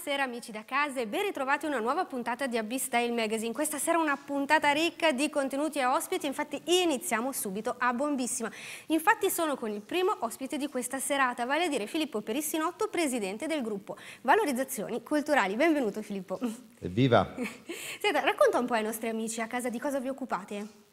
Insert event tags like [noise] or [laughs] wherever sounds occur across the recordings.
Buonasera amici da casa e ben ritrovati a una nuova puntata di Abyss Style Magazine. Questa sera una puntata ricca di contenuti e ospiti, infatti iniziamo subito a bombissima. Infatti sono con il primo ospite di questa serata, vale a dire Filippo Perissinotto, presidente del gruppo Valorizzazioni Culturali. Benvenuto Filippo. Evviva! [laughs] Senta, racconta un po' ai nostri amici a casa di cosa vi occupate.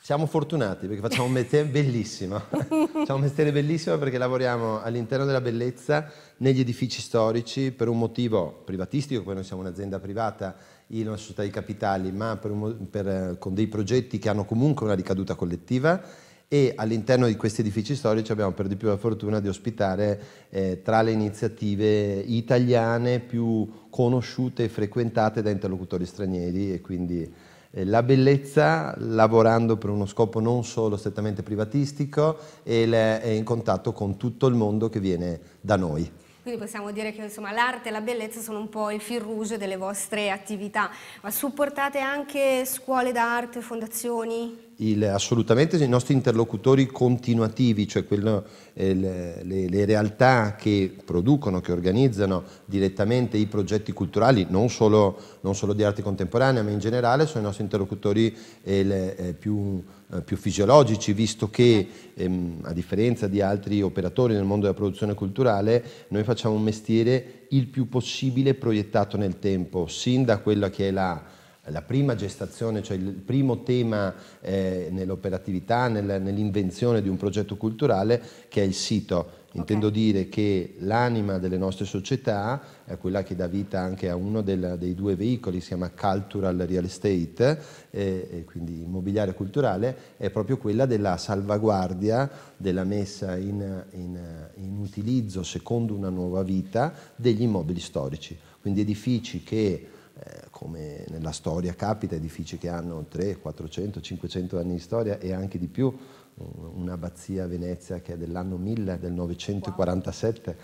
Siamo fortunati perché facciamo un mestiere [laughs] bellissimo. facciamo un mestiere bellissimo perché lavoriamo all'interno della bellezza, negli edifici storici, per un motivo privatistico, poi noi siamo un'azienda privata, in una società di capitali, ma per un, per, con dei progetti che hanno comunque una ricaduta collettiva e all'interno di questi edifici storici abbiamo per di più la fortuna di ospitare eh, tra le iniziative italiane più conosciute e frequentate da interlocutori stranieri e quindi eh, la bellezza lavorando per uno scopo non solo strettamente privatistico e in contatto con tutto il mondo che viene da noi. Quindi possiamo dire che l'arte e la bellezza sono un po' il fil rouge delle vostre attività, ma supportate anche scuole d'arte, fondazioni? il, assolutamente i nostri interlocutori continuativi, cioè quello, eh, le, le, realtà che producono, che organizzano direttamente i progetti culturali, non solo, non solo di arte contemporanea, ma in generale sono i nostri interlocutori eh, le, eh, più, eh, più, fisiologici, visto che ehm, a differenza di altri operatori nel mondo della produzione culturale, noi facciamo un mestiere il più possibile proiettato nel tempo, sin da quella che è la la prima gestazione, cioè il primo tema eh, nell'operatività, nel, nell'invenzione di un progetto culturale che è il sito. Intendo okay. dire che l'anima delle nostre società è quella che dà vita anche a uno del, dei due veicoli, si chiama Cultural Real Estate, eh, quindi immobiliare culturale, è proprio quella della salvaguardia, della messa in, in, in utilizzo secondo una nuova vita degli immobili storici, quindi edifici che eh, come nella storia capita, edifici che hanno 300, 400, 500 anni di storia e anche di più, un'abbazia a Venezia che è dell'anno 1000, del 947, wow.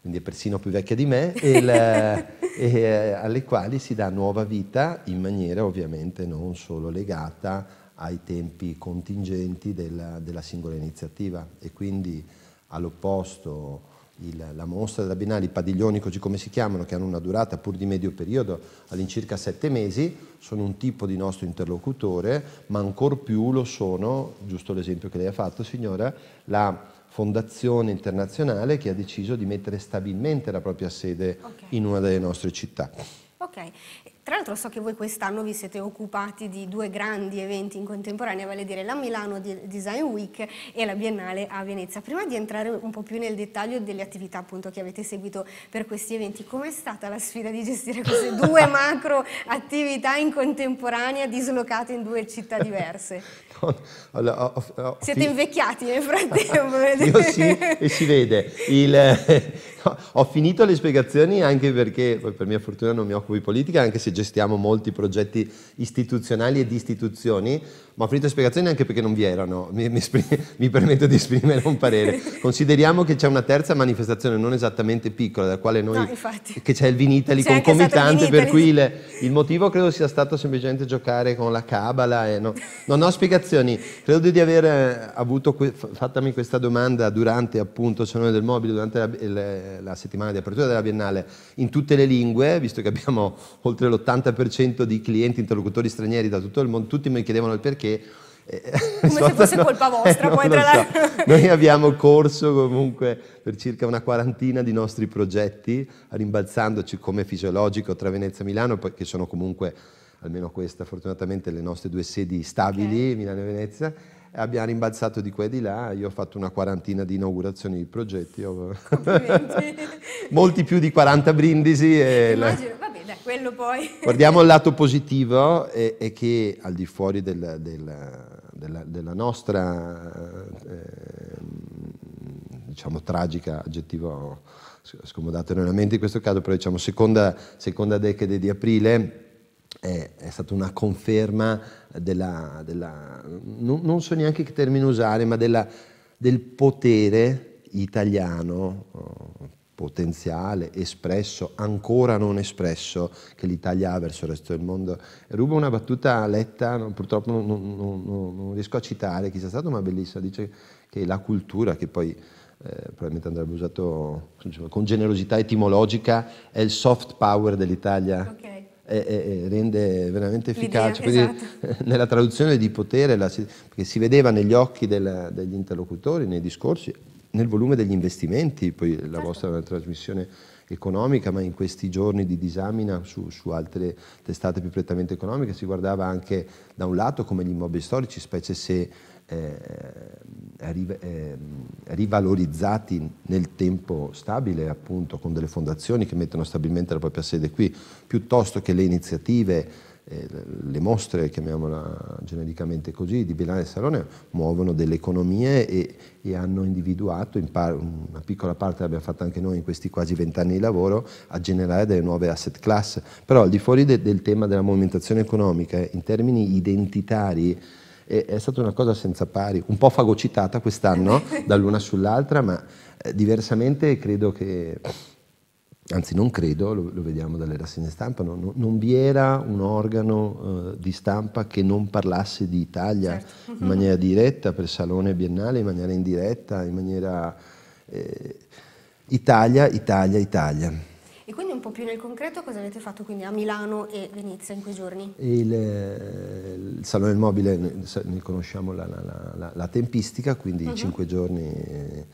quindi è persino più vecchia di me, e, la, [laughs] e, eh, alle quali si dà nuova vita in maniera ovviamente non solo legata ai tempi contingenti della, della singola iniziativa e quindi all'opposto il, la mostra della Biennale, i padiglioni così come si chiamano, che hanno una durata pur di medio periodo all'incirca sette mesi, sono un tipo di nostro interlocutore, ma ancor più lo sono, giusto l'esempio che lei ha fatto signora, la fondazione internazionale che ha deciso di mettere stabilmente la propria sede okay. in una delle nostre città. Ok, tra l'altro so che voi quest'anno vi siete occupati di due grandi eventi in contemporanea, vale a dire la Milano Design Week e la Biennale a Venezia. Prima di entrare un po' più nel dettaglio delle attività appunto che avete seguito per questi eventi, com'è stata la sfida di gestire queste [laughs] due macro attività in contemporanea dislocate in due città diverse? [laughs] allora, ho, ho, siete invecchiati nel frattempo. [laughs] Io sì, e si vede. Il, no, ho finito le spiegazioni anche perché, per mia fortuna non mi occupo di politica, anche se che gestiamo molti progetti istituzionali e di istituzioni, ma ho finito spiegazioni anche perché non vi erano, mi, mi, mi permetto di esprimere un parere. [laughs] Consideriamo che c'è una terza manifestazione non esattamente piccola, dalla quale noi, no, che c'è il Vinitali c'è concomitante, per cui il, il, motivo credo sia stato semplicemente giocare con la cabala. No. Non ho spiegazioni, credo di aver eh, avuto, que, fatemi questa domanda durante appunto il Salone del Mobile, durante la, la settimana di apertura della Biennale, in tutte le lingue, visto che abbiamo oltre l'80% l'80% di clienti interlocutori stranieri da tutto il mondo, tutti mi chiedevano il perché. Eh, come [laughs] se fosse no, colpa [laughs] eh, vostra, eh, poi tra So. [laughs] Noi abbiamo corso comunque per circa una quarantina di nostri progetti, rimbalzandoci come fisiologico tra Venezia e Milano, che sono comunque, almeno questa fortunatamente, le nostre due sedi stabili, okay. Milano e Venezia abbiamo rimbalzato di qua e di là, io ho fatto una quarantina di inaugurazioni di progetti, molti più di 40 brindisi. E la quello poi. [laughs] Guardiamo il lato positivo, è, è che al di fuori della, della, della, della nostra, eh, diciamo, tragica aggettivo scomodato nella mente in questo caso, però diciamo seconda, seconda decade di aprile, è, è, stata una conferma della, della non, non, so neanche che termine usare, ma della, del potere italiano oh, potenziale espresso, ancora non espresso, che l'Italia ha verso il resto del mondo. Rubo una battuta Letta, purtroppo non, non, non, non riesco a citare chi sia stato, ma bellissima, dice che la cultura, che poi eh, probabilmente andrebbe usato diciamo, con generosità etimologica, è il soft power dell'Italia. Okay. E, e, rende veramente efficace. Esatto. [laughs] nella traduzione di potere, la, perché si vedeva negli occhi della, degli interlocutori, nei discorsi, nel volume degli investimenti, poi la certo. vostra è una trasmissione economica, ma in questi giorni di disamina su, su, altre testate più prettamente economiche si guardava anche da un lato come gli immobili storici, specie se eh, riv eh, rivalorizzati nel tempo stabile, appunto con delle fondazioni che mettono stabilmente la propria sede qui, piuttosto che le iniziative eh, le mostre, chiamiamola genericamente così, di Biennale e Salone muovono delle economie e, e hanno individuato, in par- una piccola parte l'abbiamo fatta anche noi in questi quasi vent'anni di lavoro, a generare delle nuove asset class. Però al di fuori de- del tema della movimentazione economica, in termini identitari, eh, è stata una cosa senza pari, un po' fagocitata quest'anno [laughs] dall'una sull'altra, ma eh, diversamente credo che anzi non credo, lo, lo, vediamo dalle rassegne stampa, non, non vi era un organo eh, di stampa che non parlasse di Italia certo. in maniera diretta, per Salone Biennale, in maniera indiretta, in maniera... Eh, Italia, Italia, Italia. E quindi un po' più nel concreto cosa avete fatto quindi a Milano e Venezia in quei giorni? Il, eh, il Salone del Mobile, ne conosciamo la, la, la, la tempistica, quindi uh mhm. -huh. cinque giorni... Eh,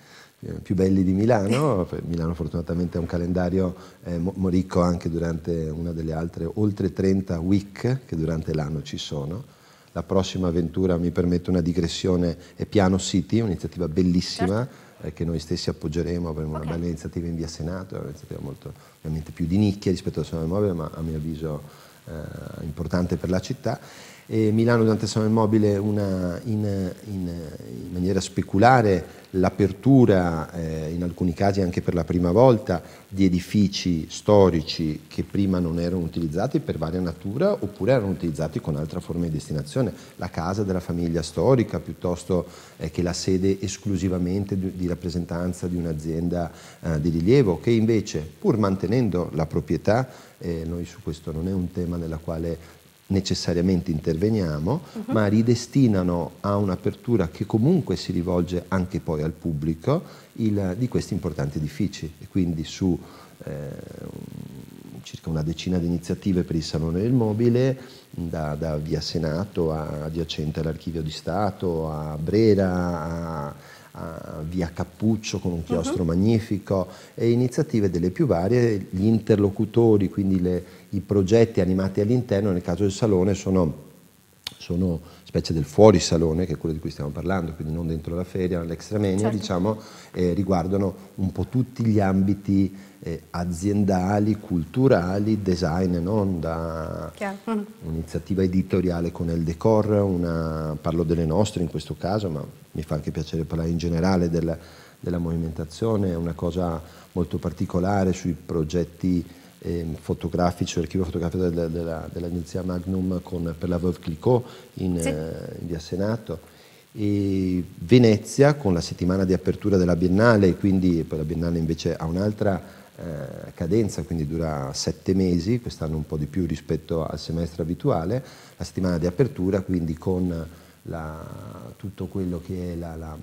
eh, più belli di Milano. Milano fortunatamente ha un calendario eh, moricco anche durante una delle altre oltre 30 week che durante l'anno ci sono. La prossima avventura, mi permetto una digressione, è Piano City, un'iniziativa bellissima certo. eh, che noi stessi appoggeremo, avremo okay. una bella iniziativa in via Senato, è un'iniziativa molto, ovviamente più di nicchia rispetto alla sua mobile, ma a mio avviso eh, importante per la città e Milano Dante Sano Immobile una, in, in, in, maniera speculare l'apertura, eh, in alcuni casi anche per la prima volta, di edifici storici che prima non erano utilizzati per varia natura oppure erano utilizzati con altra forma di destinazione, la casa della famiglia storica piuttosto eh, che la sede esclusivamente di, di rappresentanza di un'azienda eh, di rilievo che invece pur mantenendo la proprietà, eh, noi su questo non è un tema nella quale necessariamente interveniamo, uh mhm. -huh. ma ridestinano a un'apertura che comunque si rivolge anche poi al pubblico il, di questi importanti edifici e quindi su eh, circa una decina di iniziative per il Salone del Mobile, da, da via Senato a adiacente all'Archivio di Stato, a Brera, a a Via Cappuccio con un mhm. chiostro uh-huh. magnifico e iniziative delle più varie, gli interlocutori, quindi le, i progetti animati all'interno, nel caso del salone sono, sono specie del fuori salone, che è quello di cui stiamo parlando, quindi non dentro la feria, l'extramenia, certo. diciamo, eh, riguardano un po' tutti gli ambiti eh, aziendali, culturali, design e non da un'iniziativa editoriale con El decor, una, parlo delle nostre in questo caso, ma mi fa anche piacere parlare in generale della, della movimentazione, è una cosa molto particolare sui progetti Ehm, fotografici, l'archivio fotografico della, della, dell'agenzia Magnum con, per la Veuve Clicot in, sì. Eh, in via Senato. E Venezia con la settimana di apertura della Biennale, quindi poi la Biennale invece ha un'altra eh, cadenza, quindi dura sette mesi, quest'anno un po' di più rispetto al semestre abituale, la settimana di apertura quindi con la, tutto quello che è la, la,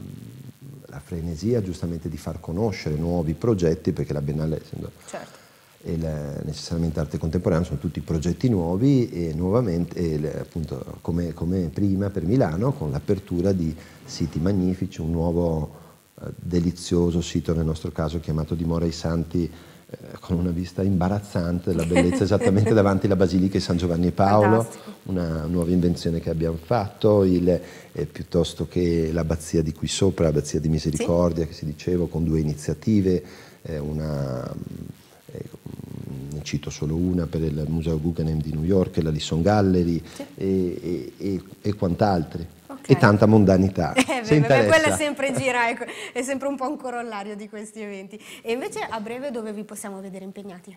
la, frenesia giustamente di far conoscere nuovi progetti, perché la Biennale essendo... Certo e la, necessariamente arte contemporanea, sono tutti progetti nuovi e nuovamente, e le, appunto come, come, prima per Milano, con l'apertura di siti magnifici, un nuovo eh, delizioso sito nel nostro caso chiamato Dimora ai Santi, eh, con una vista imbarazzante della bellezza [laughs] esattamente davanti alla Basilica di San Giovanni Paolo, Fantastico. una nuova invenzione che abbiamo fatto, il, eh, piuttosto che l'abbazia di qui sopra, l'abbazia di Misericordia sì. che si diceva con due iniziative, eh, una cito solo una per il Museo Guggenheim di New York, la Lisson Gallery sì. e, e, e quant'altri. Okay. E tanta mondanità. Eh, beh, beh, quella sempre gira, ecco, è sempre un po' un corollario di questi eventi. E invece a breve dove vi possiamo vedere impegnati?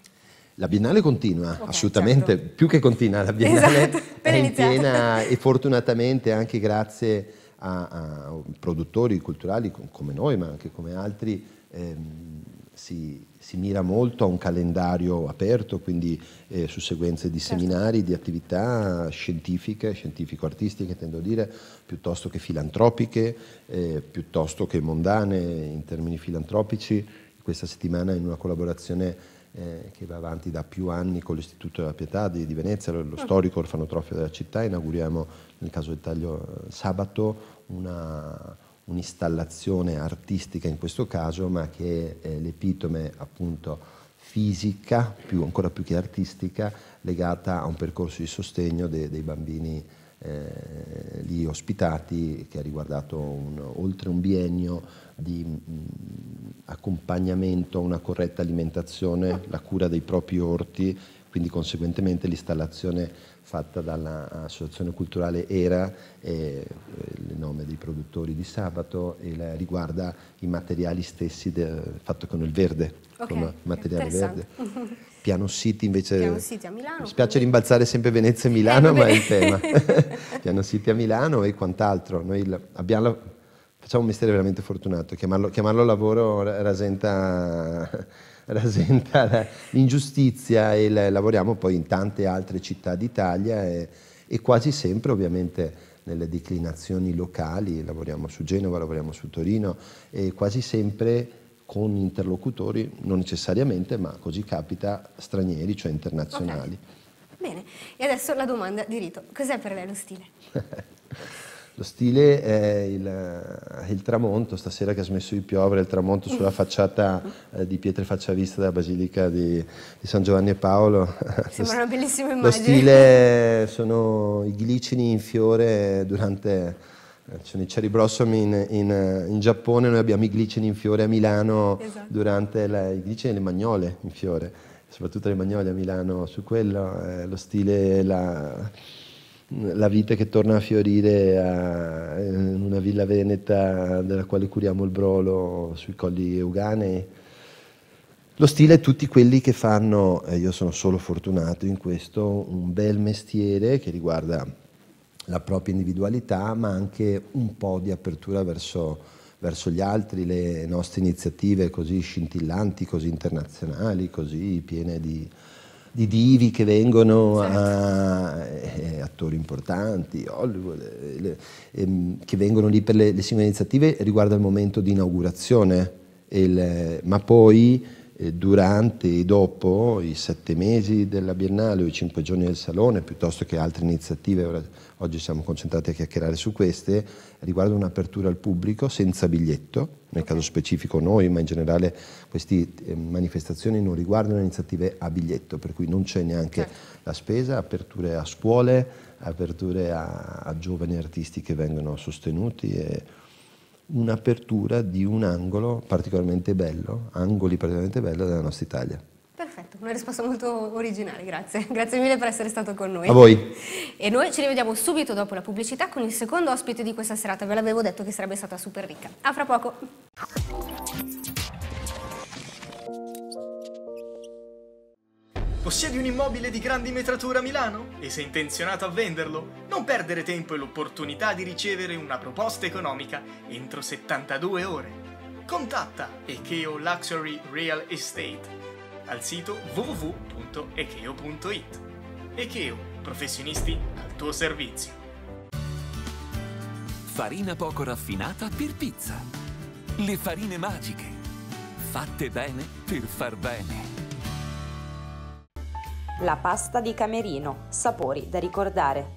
La Biennale continua, okay, assolutamente, certo. più che continua, la Biennale esatto, è [laughs] in piena e fortunatamente anche grazie a, a produttori culturali come noi, ma anche come altri, ehm, si, si, mira molto a un calendario aperto, quindi eh, su sequenze di certo. seminari, di attività scientifiche, scientifico-artistiche intendo dire, piuttosto che filantropiche, eh, piuttosto che mondane in termini filantropici. Questa settimana in una collaborazione eh, che va avanti da più anni con l'Istituto della Pietà di, di Venezia, lo, okay. Ah. storico orfanotrofio della città, inauguriamo nel caso del taglio eh, sabato una un'installazione artistica in questo caso, ma che è eh, l'epitome appunto fisica, più, ancora più che artistica, legata a un percorso di sostegno de, dei bambini eh, lì ospitati, che ha riguardato un, oltre un biennio di mh, mm, accompagnamento a una corretta alimentazione, la cura dei propri orti quindi conseguentemente l'installazione fatta dall'Associazione Culturale Era, eh, il nome dei produttori di sabato, la, riguarda i materiali stessi de, fatto con il verde, okay, con materiale verde. Piano City invece... Piano City a Milano. Mi spiace rimbalzare sempre Venezia e Milano, eh, ma è il tema. [laughs] Piano City a Milano e quant'altro. Noi abbiamo facciamo un mestiere veramente fortunato. Chiamarlo, chiamarlo lavoro rasenta, [laughs] rasenta l'ingiustizia e la, lavoriamo poi in tante altre città d'Italia e, e, quasi sempre ovviamente nelle declinazioni locali, lavoriamo su Genova, lavoriamo su Torino e quasi sempre con interlocutori, non necessariamente, ma così capita, stranieri, cioè internazionali. Okay. Bene, e adesso la domanda di rito, cos'è per lei lo stile? [laughs] Lo stile è il, eh, il, tramonto, stasera che ha smesso di piovere, il tramonto sulla facciata eh, di pietre faccia vista della Basilica di, di, San Giovanni e Paolo. [laughs] Sembra una bellissima immagine. Lo stile sono i glicini in fiore durante... Ci eh, sono i cherry blossom in, in, eh, in, Giappone, noi abbiamo i glicini in fiore a Milano esatto. durante la, i glicini e le magnole in fiore, soprattutto le magnole a Milano, su quello eh, lo stile la la vita che torna a fiorire a, in una villa veneta della quale curiamo il brolo sui colli euganei. Lo stile è tutti quelli che fanno, e io sono solo fortunato in questo, un bel mestiere che riguarda la propria individualità, ma anche un po' di apertura verso, verso gli altri, le nostre iniziative così scintillanti, così internazionali, così piene di, di divi che vengono a certo. eh, eh, attori importanti, Hollywood, eh, le, ehm, che vengono lì per le, le singole iniziative riguarda il momento di inaugurazione, il, eh, ma poi durante e dopo i sette mesi della Biennale o i cinque giorni del Salone, piuttosto che altre iniziative, oggi siamo concentrati a chiacchierare su queste, riguardo un'apertura al pubblico senza biglietto, nel caso specifico noi, ma in generale queste ehm, manifestazioni non riguardano iniziative a biglietto, per cui non c'è neanche certo. la spesa, aperture a scuole, aperture a, a giovani artisti che vengono sostenuti. E, un'apertura di un angolo particolarmente bello, angoli particolarmente belli della nostra Italia. Perfetto, una risposta molto originale, grazie. [laughs] Grazie mille per essere stato con noi. A voi. E noi ci rivediamo subito dopo la pubblicità con il secondo ospite di questa serata. Ve l'avevo detto che sarebbe stata super ricca. A fra poco. Possiedi un immobile di grande metratura a Milano? E sei intenzionato a venderlo? Non perdere tempo e l'opportunità di ricevere una proposta economica entro 72 ore. Contatta Echeo Luxury Real Estate al sito www.echeo.it. Echeo, professionisti al tuo servizio. Farina poco raffinata per pizza. Le farine magiche. Fatte bene per far bene. La pasta di Camerino, sapori da ricordare.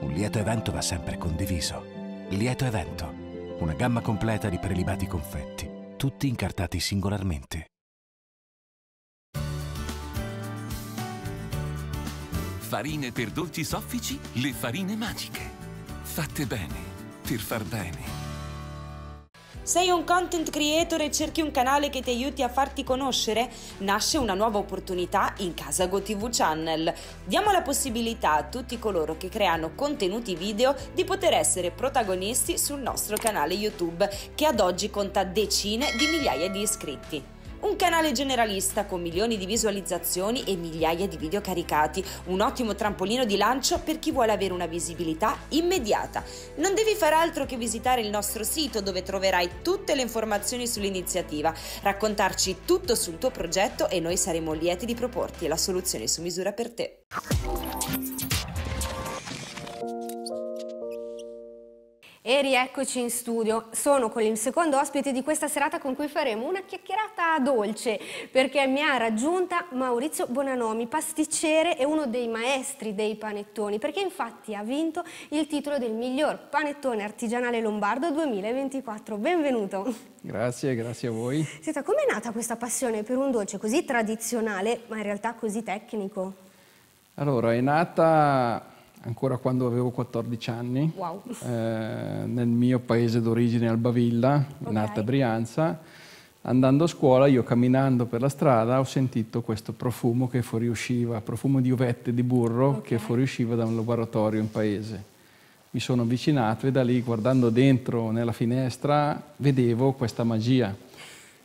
Un lieto evento va sempre condiviso. Lieto evento, una gamma completa di prelibati confetti, tutti incartati singolarmente. Farine per dolci soffici, le farine magiche. Fatte bene, per far bene. Sei un content creator e cerchi un canale che ti aiuti a farti conoscere? Nasce una nuova opportunità in Casa GoTV Channel. Diamo la possibilità a tutti coloro che creano contenuti video di poter essere protagonisti sul nostro canale YouTube, che ad oggi conta decine di migliaia di iscritti. Un canale generalista con milioni di visualizzazioni e migliaia di video caricati, un ottimo trampolino di lancio per chi vuole avere una visibilità immediata. Non devi fare altro che visitare il nostro sito dove troverai tutte le informazioni sull'iniziativa, raccontarci tutto sul tuo progetto e noi saremo lieti di proporti la soluzione su misura per te. E rieccoci in studio, sono con il secondo ospite di questa serata con cui faremo una chiacchierata dolce perché mi ha raggiunta Maurizio Bonanomi, pasticcere e uno dei maestri dei panettoni perché infatti ha vinto il titolo del miglior panettone artigianale lombardo 2024. Benvenuto. Grazie, grazie a voi. Senta, com'è nata questa passione per un dolce così tradizionale ma in realtà così tecnico? Allora, è nata ancora quando avevo 14 anni, wow. eh, nel mio paese d'origine Albavilla, okay. nata a Brianza. Andando a scuola, io camminando per la strada ho sentito questo profumo che fuoriusciva, profumo di uvette di burro okay. che fuoriusciva da un laboratorio in paese. Mi sono avvicinato e da lì, guardando dentro nella finestra, vedevo questa magia,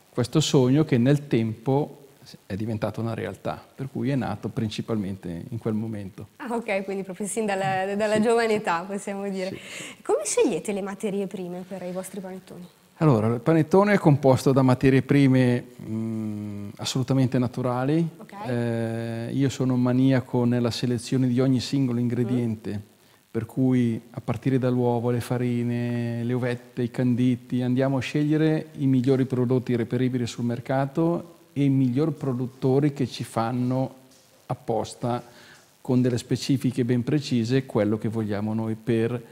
questo sogno che nel tempo è diventata una realtà, per cui è nato principalmente in quel momento. Ah ok, quindi proprio sin dalla, dalla sì. giovane età possiamo dire. Sì. Come scegliete le materie prime per i vostri panettoni? Allora, il panettone è composto da materie prime mh, mm, assolutamente naturali. Okay. Eh, io sono maniaco nella selezione di ogni singolo ingrediente, mm. per cui a partire dall'uovo, le farine, le ovette, i canditi, andiamo a scegliere i migliori prodotti reperibili sul mercato e i miglior produttori che ci fanno apposta con delle specifiche ben precise quello che vogliamo noi per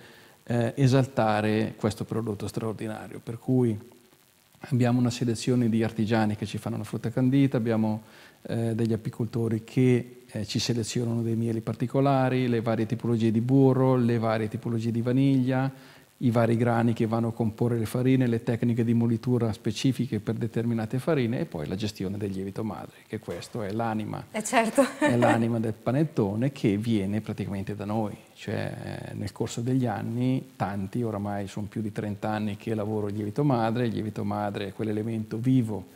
eh, esaltare questo prodotto straordinario. Per cui abbiamo una selezione di artigiani che ci fanno la frutta candita, abbiamo eh, degli apicoltori che eh, ci selezionano dei mieli particolari, le varie tipologie di burro, le varie tipologie di vaniglia, i vari grani che vanno a comporre le farine, le tecniche di molitura specifiche per determinate farine e poi la gestione del lievito madre, che questo è l'anima, eh certo. è [laughs] l'anima del panettone che viene praticamente da noi. Cioè, eh, nel corso degli anni, tanti, oramai sono più di 30 anni che lavoro il lievito madre, il lievito madre è quell'elemento vivo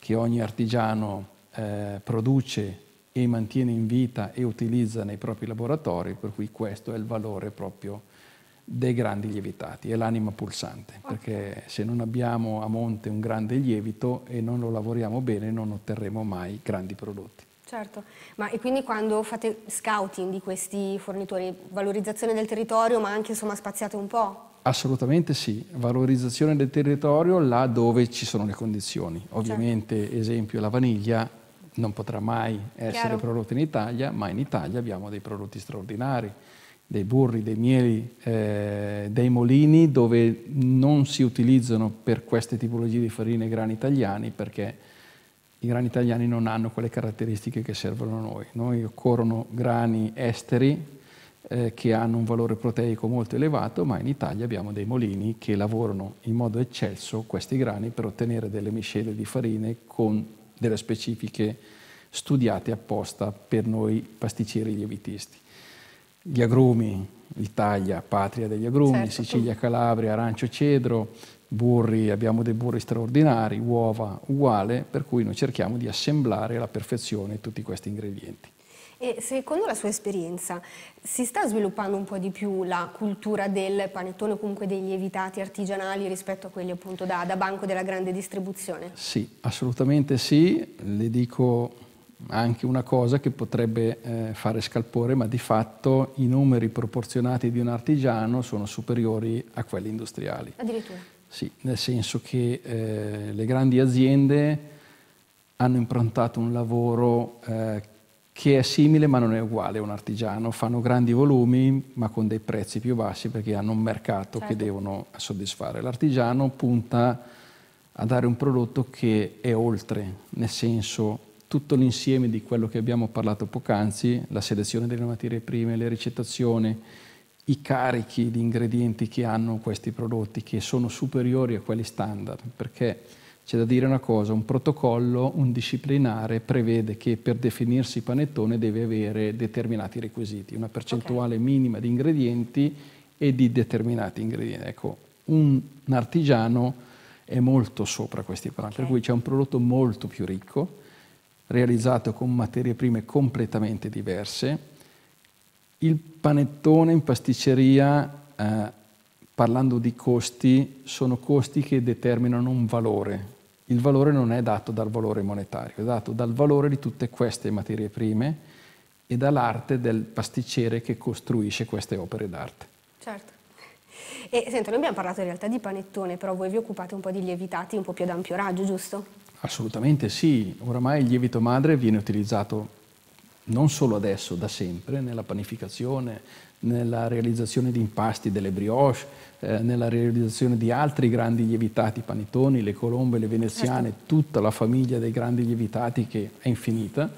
che ogni artigiano eh, produce e mantiene in vita e utilizza nei propri laboratori, per cui questo è il valore proprio dei grandi lievitati, è l'anima pulsante, perché se non abbiamo a monte un grande lievito e non lo lavoriamo bene non otterremo mai grandi prodotti. Certo, ma e quindi quando fate scouting di questi fornitori, valorizzazione del territorio ma anche insomma spaziate un po'? Assolutamente sì, valorizzazione del territorio là dove ci sono le condizioni. Certo. Ovviamente, certo. esempio, la vaniglia non potrà mai essere Chiaro. prodotta in Italia, ma in Italia abbiamo dei prodotti straordinari dei burri, dei mieli, eh, dei molini dove non si utilizzano per queste tipologie di farine grani italiani perché i grani italiani non hanno quelle caratteristiche che servono a noi. Noi occorrono grani esteri eh, che hanno un valore proteico molto elevato, ma in Italia abbiamo dei molini che lavorano in modo eccelso questi grani per ottenere delle miscele di farine con delle specifiche studiate apposta per noi pasticceri lievitisti gli agrumi, l'Italia, patria degli agrumi, certo. Sicilia, Calabria, arancio, cedro, burri, abbiamo dei burri straordinari, uova uguale, per cui noi cerchiamo di assemblare alla perfezione tutti questi ingredienti. E secondo la sua esperienza si sta sviluppando un po' di più la cultura del panettone o comunque dei lievitati artigianali rispetto a quelli appunto da, da banco della grande distribuzione? Sì, assolutamente sì, le dico anche una cosa che potrebbe eh, fare scalpore, ma di fatto i numeri proporzionati di un artigiano sono superiori a quelli industriali. Addirittura? Sì, nel senso che eh, le grandi aziende hanno improntato un lavoro eh, che è simile ma non è uguale a un artigiano, fanno grandi volumi ma con dei prezzi più bassi perché hanno un mercato certo. che devono soddisfare. L'artigiano punta a dare un prodotto che è oltre, nel senso tutto l'insieme di quello che abbiamo parlato poc'anzi, la selezione delle materie prime, le ricettazioni, i carichi di ingredienti che hanno questi prodotti, che sono superiori a quelli standard, perché c'è da dire una cosa, un protocollo, un disciplinare prevede che per definirsi panettone deve avere determinati requisiti, una percentuale okay. minima di ingredienti e di determinati ingredienti. Ecco, un, artigiano è molto sopra questi parametri, okay. per cui c'è un prodotto molto più ricco realizzato con materie prime completamente diverse. Il panettone in pasticceria, eh, parlando di costi, sono costi che determinano un valore. Il valore non è dato dal valore monetario, è dato dal valore di tutte queste materie prime e dall'arte del pasticcere che costruisce queste opere d'arte. Certo. E senta, noi abbiamo parlato in realtà di panettone, però voi vi occupate un po' di lievitati un po' più ad ampio raggio, giusto? Assolutamente sì, oramai il lievito madre viene utilizzato non solo adesso, da sempre, nella panificazione, nella realizzazione di impasti delle brioche, eh, nella realizzazione di altri grandi lievitati, panettoni, le colombe, le veneziane, certo. tutta la famiglia dei grandi lievitati che è infinita,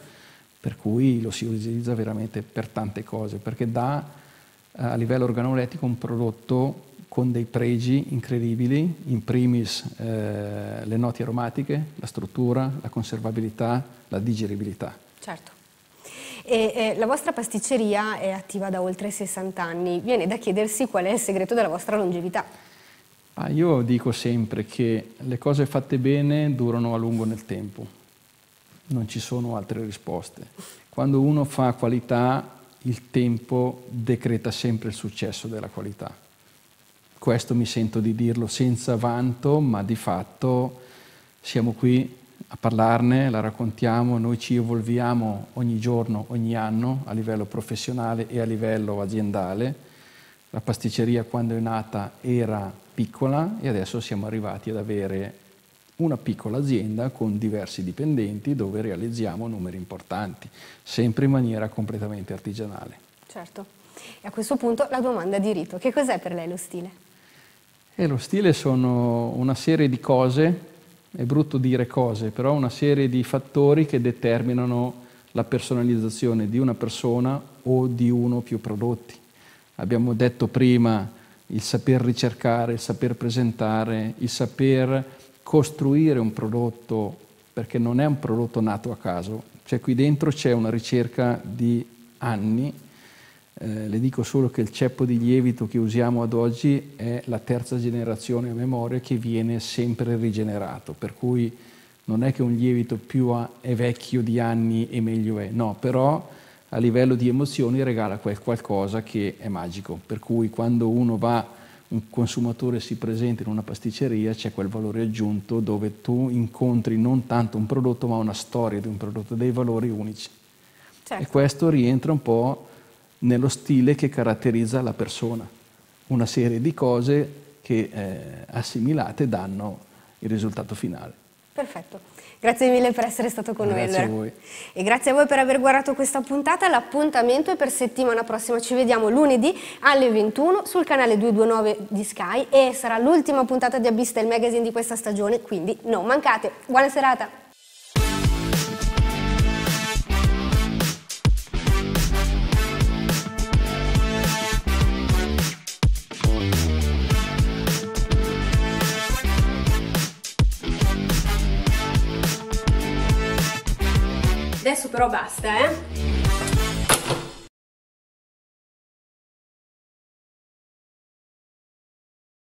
per cui lo si utilizza veramente per tante cose, perché dà eh, a livello organolettico un prodotto con dei pregi incredibili, in primis eh, le noti aromatiche, la struttura, la conservabilità, la digeribilità. Certo. E, eh, la vostra pasticceria è attiva da oltre 60 anni, viene da chiedersi qual è il segreto della vostra longevità. Ah, io dico sempre che le cose fatte bene durano a lungo nel tempo, non ci sono altre risposte. Quando uno fa qualità, il tempo decreta sempre il successo della qualità questo mi sento di dirlo senza vanto, ma di fatto siamo qui a parlarne, la raccontiamo, noi ci evolviamo ogni giorno, ogni anno a livello professionale e a livello aziendale. La pasticceria quando è nata era piccola e adesso siamo arrivati ad avere una piccola azienda con diversi dipendenti dove realizziamo numeri importanti, sempre in maniera completamente artigianale. Certo. E a questo punto la domanda di rito, che cos'è per lei lo stile? E eh, lo stile sono una serie di cose, è brutto dire cose, però una serie di fattori che determinano la personalizzazione di una persona o di uno o più prodotti. Abbiamo detto prima il saper ricercare, il saper presentare, il saper costruire un prodotto, perché non è un prodotto nato a caso, cioè qui dentro c'è una ricerca di anni eh, le dico solo che il ceppo di lievito che usiamo ad oggi è la terza generazione a memoria che viene sempre rigenerato, per cui non è che un lievito più è vecchio di anni e meglio è, no, però a livello di emozioni regala quel qualcosa che è magico, per cui quando uno va, un consumatore si presenta in una pasticceria c'è quel valore aggiunto dove tu incontri non tanto un prodotto ma una storia di un prodotto, dei valori unici. Certo. E questo rientra un po' nello stile che caratterizza la persona. Una serie di cose che eh, assimilate danno il risultato finale. Perfetto. Grazie mille per essere stato con grazie noi. Grazie a voi. E grazie a voi per aver guardato questa puntata. L'appuntamento è per settimana prossima. Ci vediamo lunedì alle 21 sul canale 229 di Sky e sarà l'ultima puntata di Abista il Magazine di questa stagione, quindi non mancate. Buona serata. però basta, eh!